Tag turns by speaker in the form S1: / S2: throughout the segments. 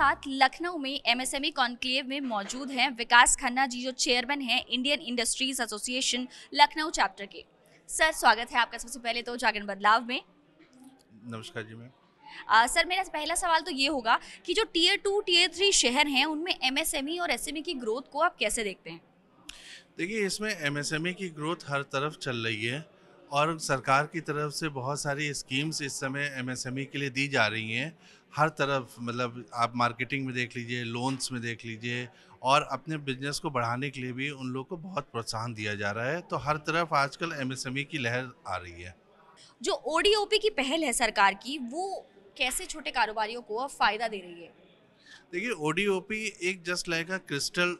S1: साथ लखनऊ में MSME e conclave में मौजूद हैं विकास खन्ना जी जो चेयरमैन हैं Indian industries association Lucknow chapter के सर स्वागत है आपका सबसे पहले तो जागरण बदलाव में नमस्कार जी मैम आ, सर मेरा पहला सवाल तो ये होगा कि जो टीयर टू टीयर थ्री शहर हैं उनमें एमएसएमई e और एसएमई e की ग्रोथ को आप कैसे देखते हैं
S2: देखिए इसमें एमएसएमई की ग्रोथ हर तरफ चल रही है और सरकार की तरफ से बहुत सारी स्कीम्स इस समय एमएसएमई के लिए दी जा रही हैं हर तरफ मतलब आप मार्केटिंग में देख लीजिए लोन्स में देख लीजिए और अपने बिजनेस को बढ़ाने के लिए भी उन लोग को बहुत प्रोत्साहन दिया जा रहा है तो हर तरफ आजकल एमएसएमई e की लहर आ रही है
S1: जो ओडीओपी की पहल है सरकार की वो कैसे छोटे कारोबारियों को अब फ़ायदा दे रही है
S2: देखिए ओडीओपी एक just like crystal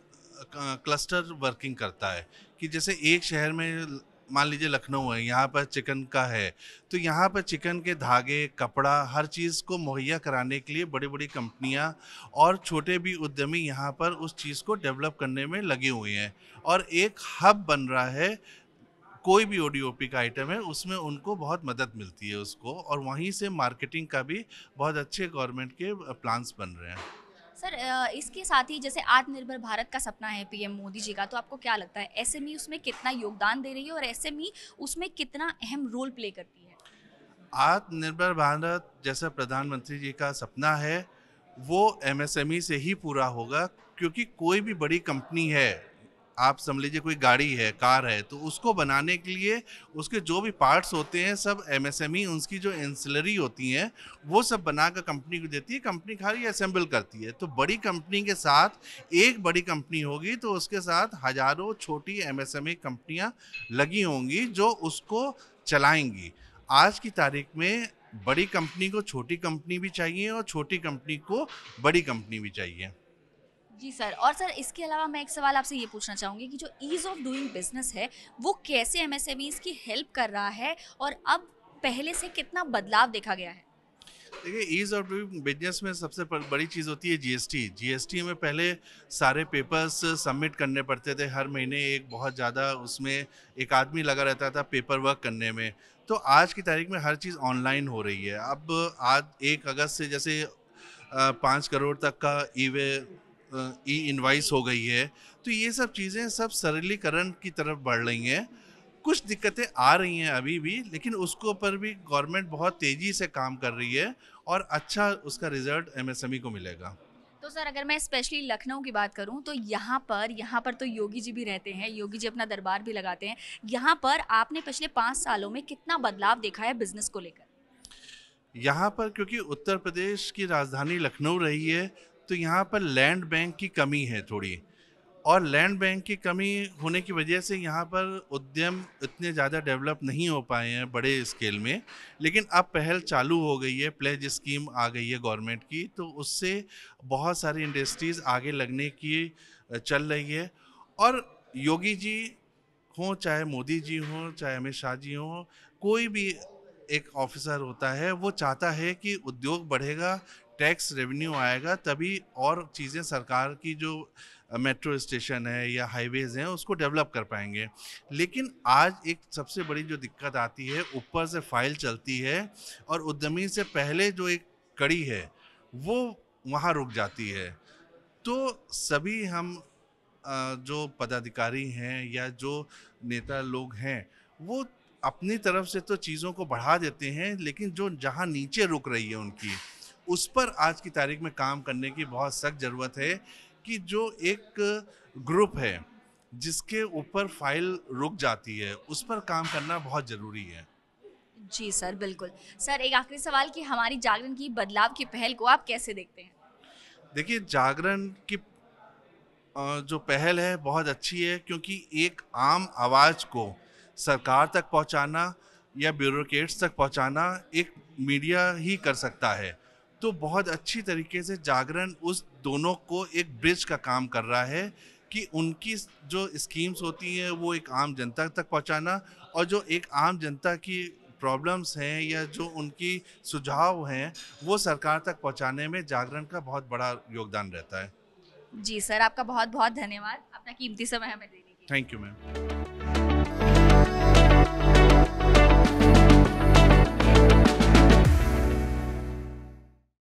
S2: cluster working करता है कि जैसे एक शहर में मान लीजिए लखनऊ है यहाँ पर चिकन का है तो यहाँ पर चिकन के धागे कपड़ा हर चीज़ को मुहैया कराने के लिए बड़ी बड़ी कंपनियाँ और छोटे भी उद्यमी यहाँ पर उस चीज़ को डेवलप करने में लगे हुए हैं और एक हब बन रहा है कोई भी ओडीओपी का आइटम है उसमें उनको बहुत मदद मिलती है उसको और वहीं से मार्केटिंग का भी बहुत अच्छे गवर्नमेंट के प्लान्स बन रहे हैं
S1: सर इसके साथ ही जैसे आत्मनिर्भर भारत का सपना है पीएम मोदी जी का तो आपको क्या लगता है एसएमई e उसमें कितना योगदान दे रही है और एसएमई e उसमें कितना अहम रोल प्ले करती है
S2: आत्मनिर्भर भारत जैसा प्रधानमंत्री जी का सपना है वो एमएसएमई e से ही पूरा होगा क्योंकि कोई भी बड़ी कंपनी है आप समझ लीजिए कोई गाड़ी है कार है तो उसको बनाने के लिए उसके जो भी पार्ट्स होते हैं सब एम एम एस ई उसकी जो एंसिलरी होती हैं वो सब बना कर कंपनी को देती है कंपनी खाली असेंबल करती है तो बड़ी कंपनी के साथ एक बड़ी कंपनी होगी तो उसके साथ हज़ारों छोटी एम एम एस ई कंपनियाँ लगी होंगी जो उसको चलाएंगी आज की तारीख में बड़ी कंपनी को छोटी कंपनी भी चाहिए और छोटी कंपनी को बड़ी कंपनी भी चाहिए
S1: जी सर और सर इसके अलावा मैं एक सवाल आपसे ये पूछना चाहूँगी कि जो ईज़ ऑफ डूइंग बिजनेस है वो कैसे एम एम एस ईज की हेल्प कर रहा है और अब पहले से कितना बदलाव देखा गया है
S2: देखिए ईज़ ऑफ डूइंग बिजनेस में सबसे बड़ी चीज़ होती है जीएसटी जीएसटी में पहले सारे पेपर्स सबमिट करने पड़ते थे हर महीने एक बहुत ज़्यादा उसमें एक आदमी लगा रहता था पेपर वर्क करने में तो आज की तारीख में हर चीज़ ऑनलाइन हो रही है अब आज एक अगस्त से जैसे पाँच करोड़ तक का ई वे ई इन्वाइस हो गई है तो ये सब चीज़ें सब सरलीकरण की तरफ बढ़ रही हैं कुछ दिक्कतें आ रही हैं अभी भी लेकिन उसको पर भी गवर्नमेंट बहुत तेज़ी से काम कर रही है और अच्छा उसका रिजल्ट एम e को मिलेगा
S1: तो सर अगर मैं स्पेशली लखनऊ की बात करूं तो यहाँ पर यहाँ पर तो योगी जी भी रहते हैं योगी जी अपना दरबार भी लगाते हैं यहाँ पर आपने पिछले पाँच सालों में कितना बदलाव देखा है बिजनेस को लेकर
S2: यहाँ पर क्योंकि उत्तर प्रदेश की राजधानी लखनऊ रही है तो यहाँ पर लैंड बैंक की कमी है थोड़ी और लैंड बैंक की कमी होने की वजह से यहाँ पर उद्यम इतने ज़्यादा डेवलप नहीं हो पाए हैं बड़े स्केल में लेकिन अब पहल चालू हो गई है प्लेज स्कीम आ गई है गवर्नमेंट की तो उससे बहुत सारी इंडस्ट्रीज़ आगे लगने की चल रही है और योगी जी हों चाहे मोदी जी हों चाहे अमित शाह जी हों कोई भी एक ऑफिसर होता है वो चाहता है कि उद्योग बढ़ेगा टैक्स रेवेन्यू आएगा तभी और चीज़ें सरकार की जो मेट्रो स्टेशन है या हाईवेज़ हैं उसको डेवलप कर पाएंगे लेकिन आज एक सबसे बड़ी जो दिक्कत आती है ऊपर से फाइल चलती है और उद्यमी से पहले जो एक कड़ी है वो वहाँ रुक जाती है तो सभी हम जो पदाधिकारी हैं या जो नेता लोग हैं वो अपनी तरफ से तो चीज़ों को बढ़ा देते हैं लेकिन जो जहाँ नीचे रुक रही है उनकी उस पर आज की तारीख में काम करने की बहुत सख्त ज़रूरत है कि जो एक ग्रुप है जिसके ऊपर फाइल रुक जाती है उस पर काम करना बहुत ज़रूरी है
S1: जी सर बिल्कुल सर एक आखिरी सवाल कि हमारी जागरण की बदलाव की पहल को आप कैसे देखते हैं
S2: देखिए जागरण की जो पहल है बहुत अच्छी है क्योंकि एक आम आवाज़ को सरकार तक पहुंचाना या ब्यूरोक्रेट्स तक पहुंचाना एक मीडिया ही कर सकता है तो बहुत अच्छी तरीके से जागरण उस दोनों को एक ब्रिज का काम कर रहा है कि उनकी जो स्कीम्स होती हैं वो एक आम जनता तक पहुंचाना और जो एक आम जनता की प्रॉब्लम्स हैं या जो उनकी सुझाव हैं वो सरकार तक पहुंचाने में जागरण का बहुत बड़ा योगदान रहता है
S1: जी सर आपका बहुत बहुत धन्यवाद अपना कीमती समय हमें देने
S2: के थैंक यू मैम